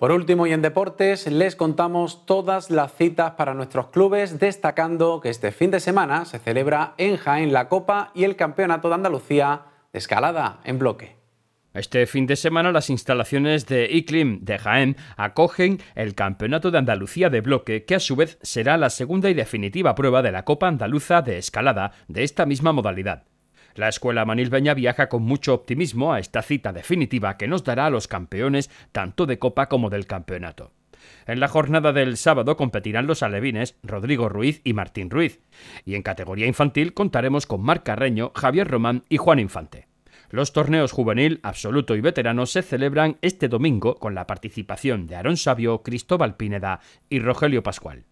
Por último, y en deportes, les contamos todas las citas para nuestros clubes, destacando que este fin de semana se celebra en Jaén la Copa y el Campeonato de Andalucía de Escalada en bloque. Este fin de semana las instalaciones de ICLIM de Jaén acogen el Campeonato de Andalucía de Bloque, que a su vez será la segunda y definitiva prueba de la Copa Andaluza de Escalada de esta misma modalidad. La escuela manilbeña viaja con mucho optimismo a esta cita definitiva que nos dará a los campeones tanto de Copa como del campeonato. En la jornada del sábado competirán los alevines Rodrigo Ruiz y Martín Ruiz. Y en categoría infantil contaremos con Marc Carreño, Javier Román y Juan Infante. Los torneos juvenil, absoluto y veterano se celebran este domingo con la participación de Aarón Sabio, Cristóbal Pineda y Rogelio Pascual.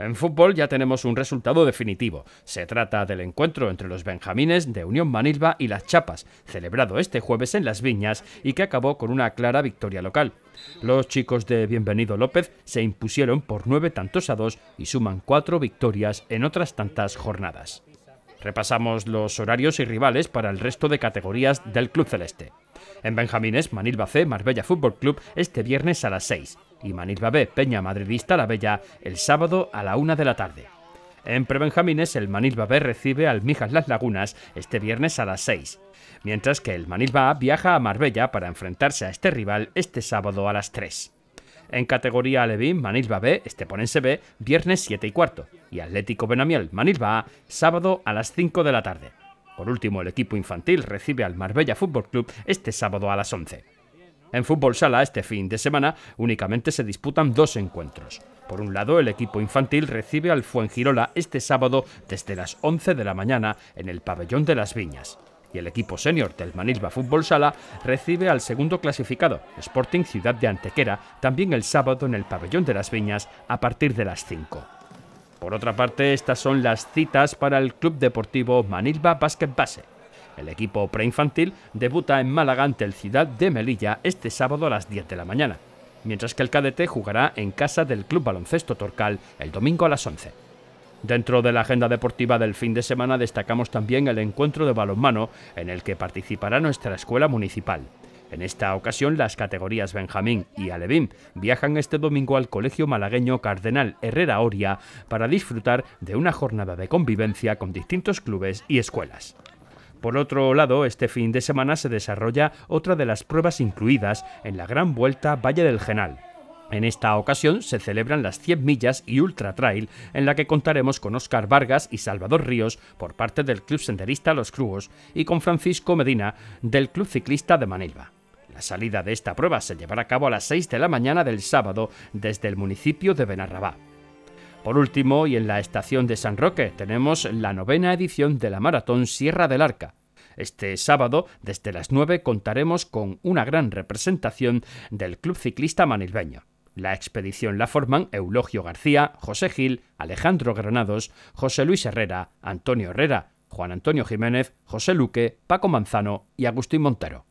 En fútbol ya tenemos un resultado definitivo. Se trata del encuentro entre los benjamines de Unión Manilva y las Chapas, celebrado este jueves en Las Viñas y que acabó con una clara victoria local. Los chicos de Bienvenido López se impusieron por nueve tantos a dos y suman cuatro victorias en otras tantas jornadas. Repasamos los horarios y rivales para el resto de categorías del Club Celeste. En Benjamines, Manilva C, Marbella Fútbol Club, este viernes a las 6 y Manil Babé, Peña Madridista La Bella, el sábado a la una de la tarde. En Prebenjamines, el Manil Babé recibe al Mijas Las Lagunas este viernes a las 6, mientras que el Manil viaja a Marbella para enfrentarse a este rival este sábado a las 3. En categoría Alevín, Manilva B, Esteponense B, viernes 7 y cuarto. Y Atlético Benamiel, Manilva sábado a las 5 de la tarde. Por último, el equipo infantil recibe al Marbella Fútbol Club este sábado a las 11. En fútbol sala, este fin de semana únicamente se disputan dos encuentros. Por un lado, el equipo infantil recibe al Fuengirola este sábado desde las 11 de la mañana en el Pabellón de las Viñas. Y el equipo senior del Manilva Fútbol Sala recibe al segundo clasificado, Sporting Ciudad de Antequera, también el sábado en el Pabellón de las Viñas a partir de las 5. Por otra parte, estas son las citas para el Club Deportivo Manilva Basket Base. El equipo preinfantil debuta en Málaga ante el Ciudad de Melilla este sábado a las 10 de la mañana, mientras que el cadete jugará en casa del Club Baloncesto Torcal el domingo a las 11. Dentro de la agenda deportiva del fin de semana destacamos también el encuentro de balonmano en el que participará nuestra escuela municipal. En esta ocasión, las categorías Benjamín y Alevín viajan este domingo al Colegio Malagueño Cardenal Herrera Oria para disfrutar de una jornada de convivencia con distintos clubes y escuelas. Por otro lado, este fin de semana se desarrolla otra de las pruebas incluidas en la Gran Vuelta Valle del Genal. En esta ocasión se celebran las 100 millas y Ultra Trail, en la que contaremos con Óscar Vargas y Salvador Ríos por parte del Club Senderista Los Cruos y con Francisco Medina del Club Ciclista de Manilva. La salida de esta prueba se llevará a cabo a las 6 de la mañana del sábado desde el municipio de Benarrabá. Por último, y en la estación de San Roque, tenemos la novena edición de la Maratón Sierra del Arca. Este sábado, desde las 9, contaremos con una gran representación del Club Ciclista Manilbeño. La expedición la forman Eulogio García, José Gil, Alejandro Granados, José Luis Herrera, Antonio Herrera, Juan Antonio Jiménez, José Luque, Paco Manzano y Agustín Montero.